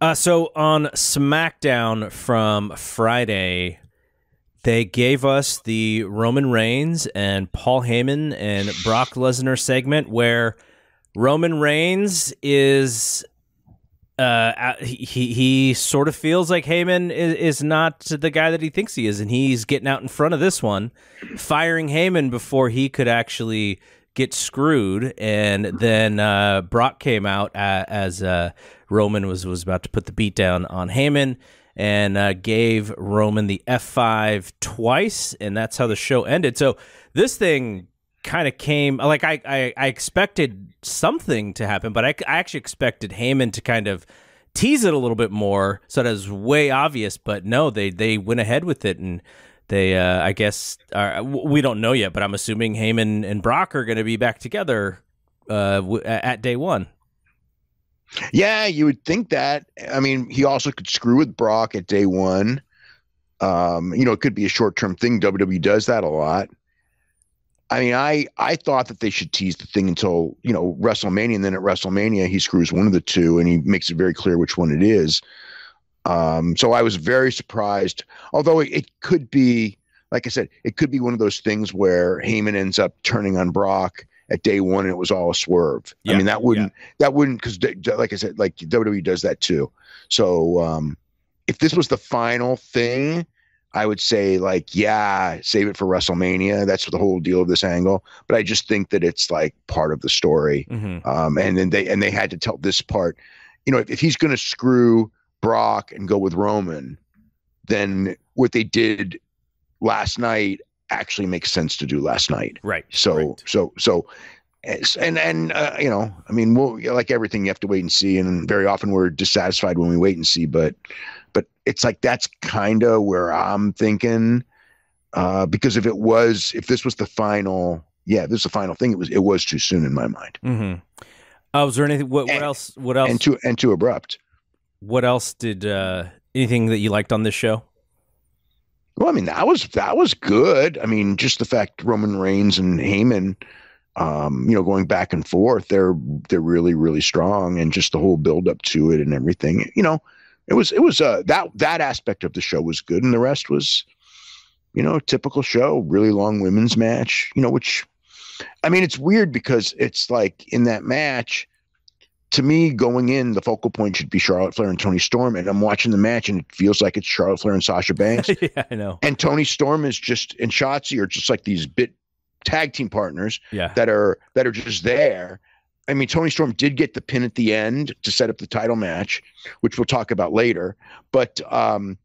Uh, so on SmackDown from Friday, they gave us the Roman Reigns and Paul Heyman and Brock Lesnar segment where Roman Reigns is uh, he he sort of feels like Heyman is, is not the guy that he thinks he is, and he's getting out in front of this one, firing Heyman before he could actually get screwed, and then uh, Brock came out uh, as uh, Roman was was about to put the beat down on Heyman and uh, gave Roman the F five twice, and that's how the show ended. So this thing kind of came like I, I, I expected something to happen, but I, I actually expected Heyman to kind of tease it a little bit more, so that was way obvious. But no, they they went ahead with it and they uh, I guess are, we don't know yet, but I'm assuming Heyman and Brock are going to be back together uh, w- at day one. Yeah, you would think that. I mean, he also could screw with Brock at day one. Um, you know, it could be a short term thing. WWE does that a lot. I mean, I I thought that they should tease the thing until you know WrestleMania, and then at WrestleMania he screws one of the two, and he makes it very clear which one it is. Um, so I was very surprised, although it, it, could be, like I said, it could be one of those things where Heyman ends up turning on Brock at day one and it was all a swerve. Yeah, I mean, that wouldn't, yeah. that wouldn't, because like I said, like WWE does that too. So um, if this was the final thing, I would say like, yeah, save it for WrestleMania. That's the whole deal of this angle. But I just think that it's like part of the story. Mm-hmm. Um, and then they and they had to tell this part. You know, if, if he's going to screw Brock and go with Roman, then what they did last night actually makes sense to do last night. Right. So right. so so and and uh, you know, I mean, we'll, like everything, you have to wait and see, and very often we're dissatisfied when we wait and see. But but it's like that's kind of where I'm thinking, uh, because if it was, if this was the final, yeah, this is the final thing. It was it was too soon in my mind. Mm-hmm. Uh, was there anything? What, what and, else? What else? And too and too abrupt what else did uh, anything that you liked on this show? Well, I mean that was that was good. I mean, just the fact Roman Reigns and Heyman, um, you know, going back and forth, they're they're really really strong, and just the whole build up to it and everything. You know, it was it was uh, that that aspect of the show was good, and the rest was, you know, typical show, really long women's match. You know, which, I mean, it's weird because it's like in that match to me, going in, the focal point should be Charlotte Flair and Tony Storm. And I'm watching the match, and it feels like it's Charlotte Flair and Sasha Banks. yeah, I know. And Tony Storm is just and Shotzi are just like these bit tag team partners yeah. that are that are just there. I mean, Tony Storm did get the pin at the end to set up the title match, which we'll talk about later. But um,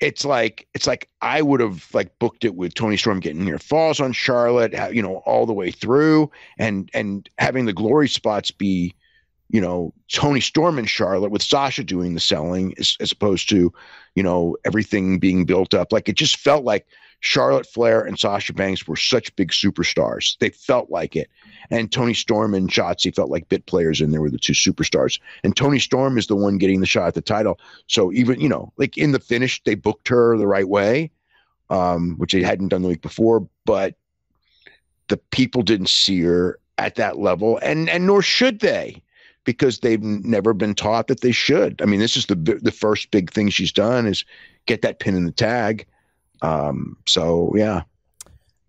it's like it's like I would have like booked it with Tony Storm getting near falls on Charlotte, you know, all the way through, and and having the glory spots be you know, Tony Storm in Charlotte with Sasha doing the selling as, as opposed to, you know, everything being built up. Like it just felt like Charlotte Flair and Sasha Banks were such big superstars. They felt like it. And Tony Storm and Shotzi felt like bit players and there were the two superstars. And Tony Storm is the one getting the shot at the title. So even, you know, like in the finish, they booked her the right way, um, which they hadn't done the week before, but the people didn't see her at that level and and nor should they because they've never been taught that they should. I mean, this is the the first big thing she's done is get that pin in the tag. Um, so yeah.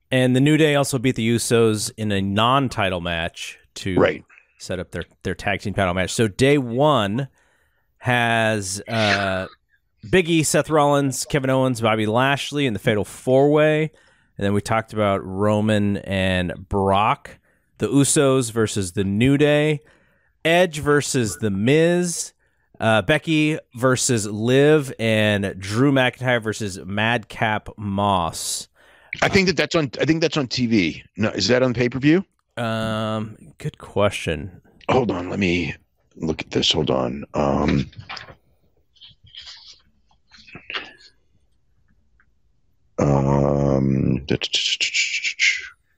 And the New Day also beat the Usos in a non-title match to right. set up their their tag team title match. So day one has uh, Seth Rollins, Kevin Owens, Bobby Lashley in the Fatal Four Way, and then we talked about Roman and Brock, the Usos versus the New Day. Edge versus The Miz, uh, Becky versus Liv, and Drew McIntyre versus Madcap Moss. I think that that's on. I think that's on TV. No, is that on pay per view? Um, good question. Hold on, let me look at this. Hold on. Um, um,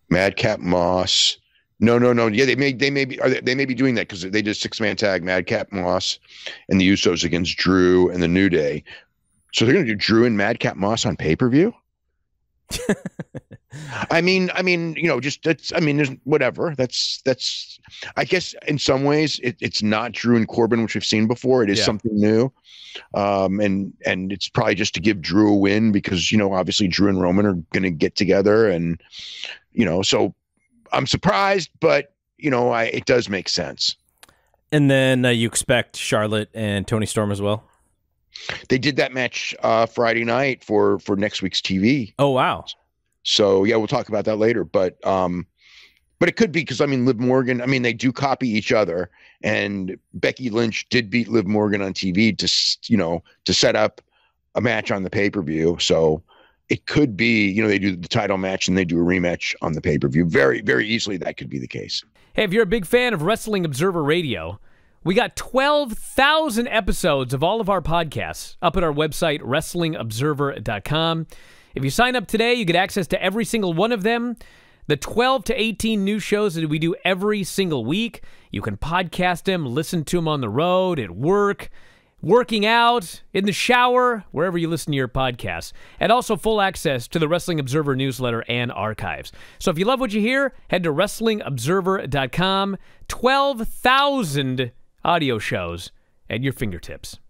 Madcap Moss no, no, no. Yeah, they may they may be they, they, may be doing that because they did six man tag Madcap Moss and the Usos against Drew and the New Day. So they're going to do Drew and Madcap Moss on pay per view. I mean, I mean, you know, just that's. I mean, there's whatever. That's that's. I guess in some ways, it, it's not Drew and Corbin, which we've seen before. It is yeah. something new, um, and and it's probably just to give Drew a win because you know obviously Drew and Roman are going to get together, and you know, so I'm surprised, but you know, I, it does make sense. And then uh, you expect Charlotte and Tony Storm as well. They did that match uh, Friday night for for next week's TV. Oh wow! So yeah, we'll talk about that later. But um, but it could be because I mean, Liv Morgan. I mean, they do copy each other, and Becky Lynch did beat Liv Morgan on TV to you know to set up a match on the pay per view. So it could be, you know, they do the title match and they do a rematch on the pay per view. Very, very easily that could be the case. Hey, if you're a big fan of Wrestling Observer Radio, we got 12,000 episodes of all of our podcasts up at our website, wrestlingobserver.com. If you sign up today, you get access to every single one of them. The 12 to 18 new shows that we do every single week. You can podcast them, listen to them on the road, at work, working out, in the shower, wherever you listen to your podcasts, and also full access to the Wrestling Observer newsletter and archives. So if you love what you hear, head to WrestlingObserver.com. 12,000 audio shows at your fingertips.